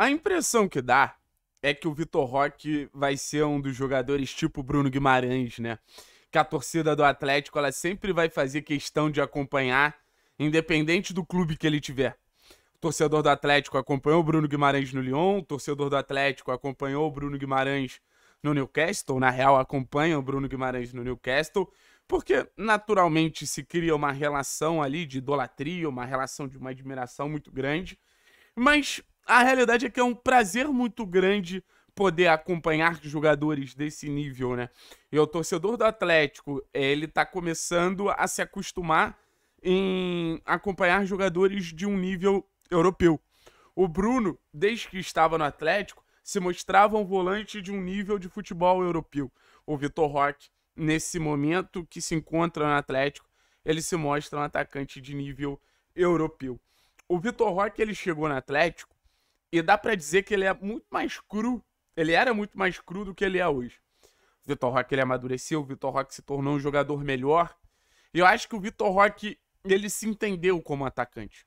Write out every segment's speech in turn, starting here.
A impressão que dá é que o Vitor Roque vai ser um dos jogadores tipo Bruno Guimarães, né? Que a torcida do Atlético ela sempre vai fazer questão de acompanhar, independente do clube que ele tiver. O torcedor do Atlético acompanhou o Bruno Guimarães no Lyon, o torcedor do Atlético acompanhou o Bruno Guimarães no Newcastle, na real acompanha o Bruno Guimarães no Newcastle, porque naturalmente se cria uma relação ali de idolatria, uma relação de uma admiração muito grande. Mas a realidade é que é um prazer muito grande poder acompanhar jogadores desse nível, né? E o torcedor do Atlético, é, ele tá começando a se acostumar em acompanhar jogadores de um nível europeu. O Bruno, desde que estava no Atlético, se mostrava um volante de um nível de futebol europeu. O Vitor Roque, nesse momento que se encontra no Atlético, ele se mostra um atacante de nível europeu. O Vitor Roque ele chegou no Atlético e dá para dizer que ele é muito mais cru. Ele era muito mais cru do que ele é hoje. O Vitor Roque ele amadureceu, o Vitor Roque se tornou um jogador melhor. E eu acho que o Vitor Roque ele se entendeu como atacante.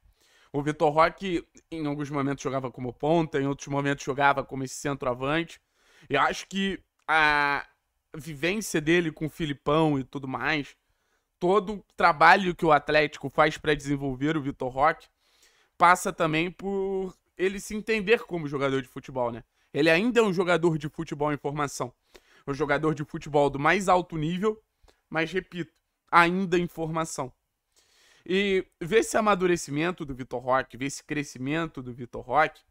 O Vitor Roque, em alguns momentos, jogava como ponta, em outros momentos, jogava como esse centroavante. Eu acho que a vivência dele com o Filipão e tudo mais, todo o trabalho que o Atlético faz para desenvolver o Vitor Roque, passa também por ele se entender como jogador de futebol, né? Ele ainda é um jogador de futebol em formação. Um jogador de futebol do mais alto nível, mas repito, ainda em formação. E ver esse amadurecimento do Vitor Roque, ver esse crescimento do Vitor Roque,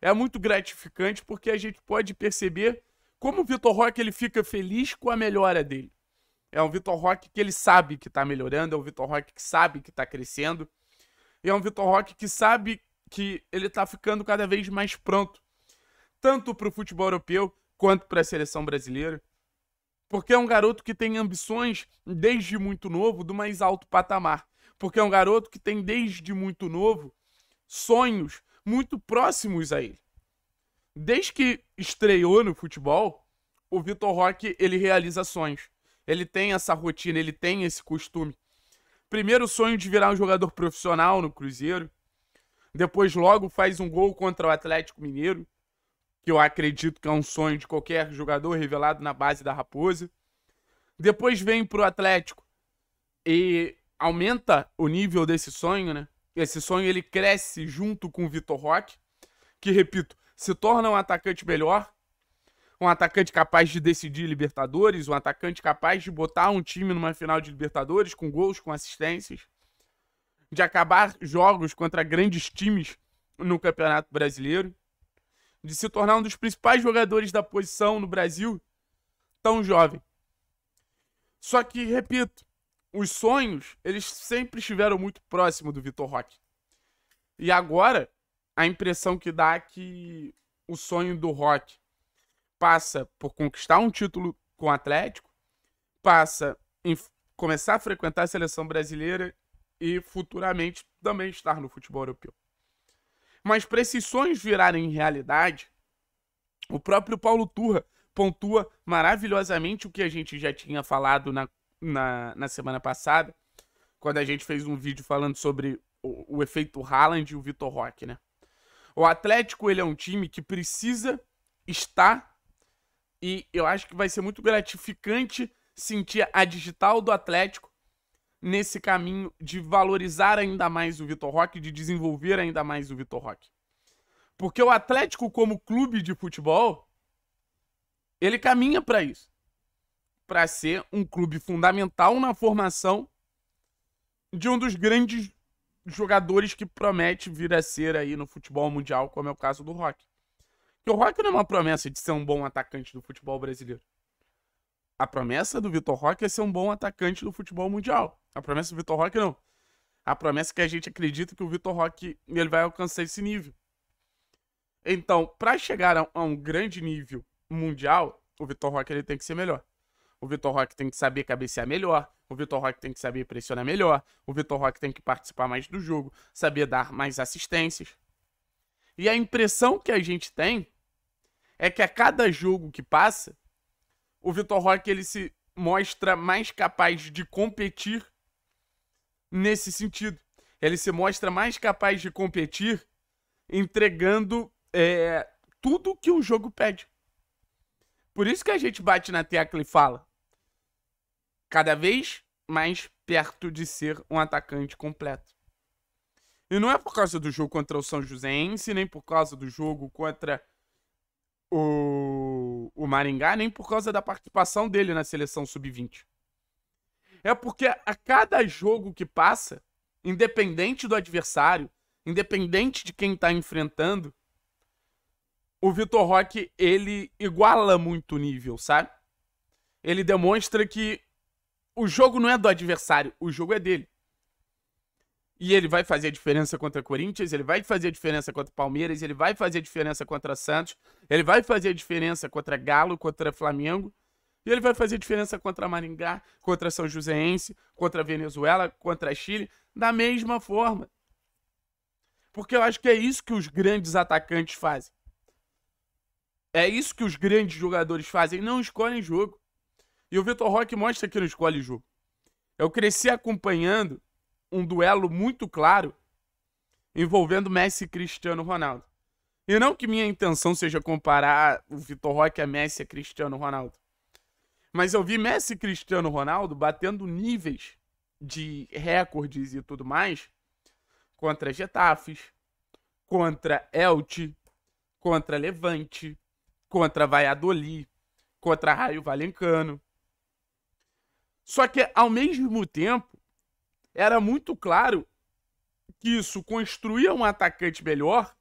é muito gratificante porque a gente pode perceber como o Vitor Roque ele fica feliz com a melhora dele. É um Vitor Roque que ele sabe que está melhorando, é um Vitor Roque que sabe que está crescendo, e é um Vitor Roque que sabe que ele está ficando cada vez mais pronto, tanto para o futebol europeu quanto para a seleção brasileira, porque é um garoto que tem ambições desde muito novo do mais alto patamar, porque é um garoto que tem desde muito novo sonhos muito próximos a ele. Desde que estreou no futebol, o Vitor Roque ele realiza sonhos. Ele tem essa rotina, ele tem esse costume. Primeiro o sonho de virar um jogador profissional no Cruzeiro, depois logo faz um gol contra o Atlético Mineiro, que eu acredito que é um sonho de qualquer jogador revelado na base da Raposa. Depois vem pro Atlético e aumenta o nível desse sonho, né? Esse sonho ele cresce junto com o Vitor Roque, que repito, se torna um atacante melhor, um atacante capaz de decidir Libertadores, um atacante capaz de botar um time numa final de Libertadores com gols, com assistências de acabar jogos contra grandes times no Campeonato Brasileiro, de se tornar um dos principais jogadores da posição no Brasil, tão jovem. Só que, repito, os sonhos, eles sempre estiveram muito próximos do Vitor Roque. E agora, a impressão que dá é que o sonho do Roque passa por conquistar um título com o Atlético, passa em começar a frequentar a seleção brasileira e futuramente também estar no futebol europeu. Mas para esses sonhos virarem realidade, o próprio Paulo Turra pontua maravilhosamente o que a gente já tinha falado na, na, na semana passada, quando a gente fez um vídeo falando sobre o, o efeito Haaland e o Vitor Roque, né? O Atlético, ele é um time que precisa estar e eu acho que vai ser muito gratificante sentir a digital do Atlético nesse caminho de valorizar ainda mais o Vitor Roque, de desenvolver ainda mais o Vitor Roque. Porque o Atlético, como clube de futebol, ele caminha para isso para ser um clube fundamental na formação de um dos grandes jogadores que promete vir a ser aí no futebol mundial, como é o caso do Rock. Que o Rock não é uma promessa de ser um bom atacante do futebol brasileiro. A promessa do Vitor Roque é ser um bom atacante do futebol mundial. A promessa do Vitor Roque não. A promessa é que a gente acredita que o Vitor Roque ele vai alcançar esse nível. Então, para chegar a, a, um grande nível mundial, o Vitor Roque ele tem que ser melhor. O Vitor Roque tem que saber cabecear melhor. O Vitor Roque tem que saber pressionar melhor. O Vitor Roque tem que participar mais do jogo, saber dar mais assistências. E a impressão que a gente tem é que a cada jogo que passa, o Vitor Roque ele se mostra mais capaz de competir nesse sentido. Ele se mostra mais capaz de competir entregando é, tudo que o jogo pede. Por isso que a gente bate na tecla e fala. Cada vez mais perto de ser um atacante completo. E não é por causa do jogo contra o São Joséense, nem por causa do jogo contra o, o Maringá, nem por causa da participação dele na seleção sub-20. É porque a cada jogo que passa, independente do adversário, independente de quem está enfrentando, o Vitor Roque, ele iguala muito o nível, sabe? Ele demonstra que o jogo não é do adversário, o jogo é dele. E ele vai fazer a diferença contra Corinthians, ele vai fazer a diferença contra Palmeiras, ele vai fazer a diferença contra Santos, ele vai fazer a diferença contra Galo, contra Flamengo. E ele vai fazer diferença contra Maringá, contra São Joséense, contra Venezuela, contra Chile, da mesma forma. Porque eu acho que é isso que os grandes atacantes fazem. É isso que os grandes jogadores fazem, não escolhem jogo. E o Vitor Roque mostra que não escolhe jogo. Eu cresci acompanhando um duelo muito claro envolvendo Messi e Cristiano Ronaldo. E não que minha intenção seja comparar o Vitor Roque a Messi e a Cristiano Ronaldo. Mas eu vi Messi e Cristiano Ronaldo batendo níveis de recordes e tudo mais contra Getafes, contra Elche, contra Levante, contra Valladolid, contra Raio Valencano. Só que, ao mesmo tempo, era muito claro que isso construía um atacante melhor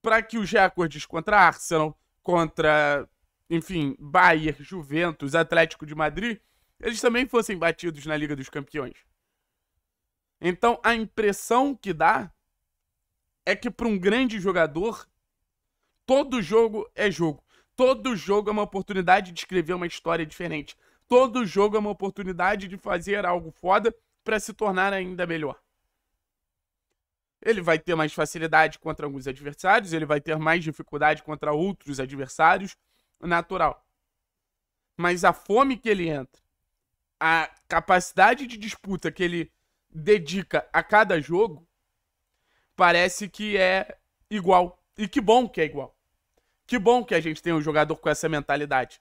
para que os recordes contra Arsenal, contra enfim, Bayern, Juventus, Atlético de Madrid, eles também fossem batidos na Liga dos Campeões. Então a impressão que dá é que para um grande jogador, todo jogo é jogo. Todo jogo é uma oportunidade de escrever uma história diferente. Todo jogo é uma oportunidade de fazer algo foda para se tornar ainda melhor. Ele vai ter mais facilidade contra alguns adversários, ele vai ter mais dificuldade contra outros adversários natural. Mas a fome que ele entra, a capacidade de disputa que ele dedica a cada jogo, parece que é igual. E que bom que é igual. Que bom que a gente tem um jogador com essa mentalidade.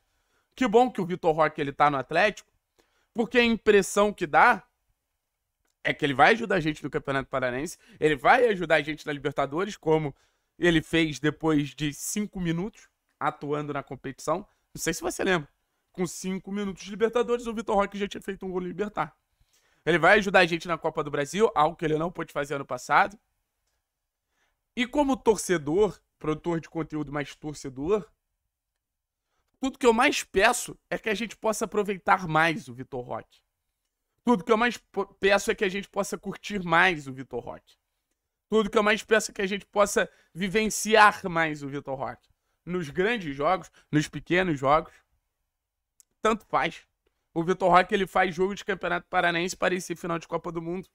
Que bom que o Vitor Roque ele tá no Atlético, porque a impressão que dá é que ele vai ajudar a gente no Campeonato Paranense, ele vai ajudar a gente na Libertadores, como ele fez depois de cinco minutos atuando na competição. Não sei se você lembra. Com cinco minutos de Libertadores, o Vitor Roque já tinha feito um gol no Libertar. Ele vai ajudar a gente na Copa do Brasil, algo que ele não pôde fazer ano passado. E como torcedor, produtor de conteúdo mais torcedor, tudo que eu mais peço é que a gente possa aproveitar mais o Vitor Roque. Tudo que eu mais peço é que a gente possa curtir mais o Vitor Roque. Tudo que eu mais peço é que a gente possa vivenciar mais o Vitor Roque nos grandes jogos, nos pequenos jogos. Tanto faz. O Vitor Roque ele faz jogo de Campeonato Paranaense para esse final de Copa do Mundo.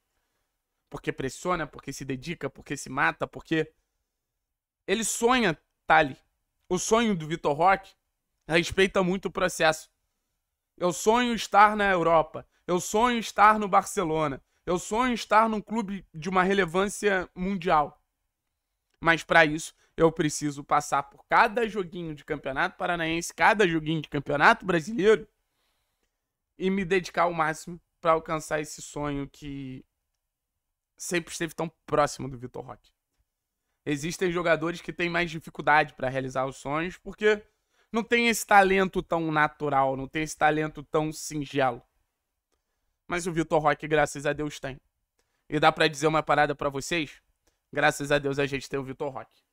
Porque pressiona, porque se dedica, porque se mata, porque ele sonha tá ali. O sonho do Vitor Roque respeita muito o processo. Eu sonho estar na Europa. Eu sonho estar no Barcelona. Eu sonho estar num clube de uma relevância mundial. Mas para isso, eu preciso passar por cada joguinho de campeonato paranaense, cada joguinho de campeonato brasileiro e me dedicar ao máximo para alcançar esse sonho que sempre esteve tão próximo do Vitor Roque. Existem jogadores que têm mais dificuldade para realizar os sonhos porque não tem esse talento tão natural, não tem esse talento tão singelo. Mas o Vitor Roque, graças a Deus, tem. E dá para dizer uma parada para vocês? Graças a Deus a gente tem o Vitor Roque.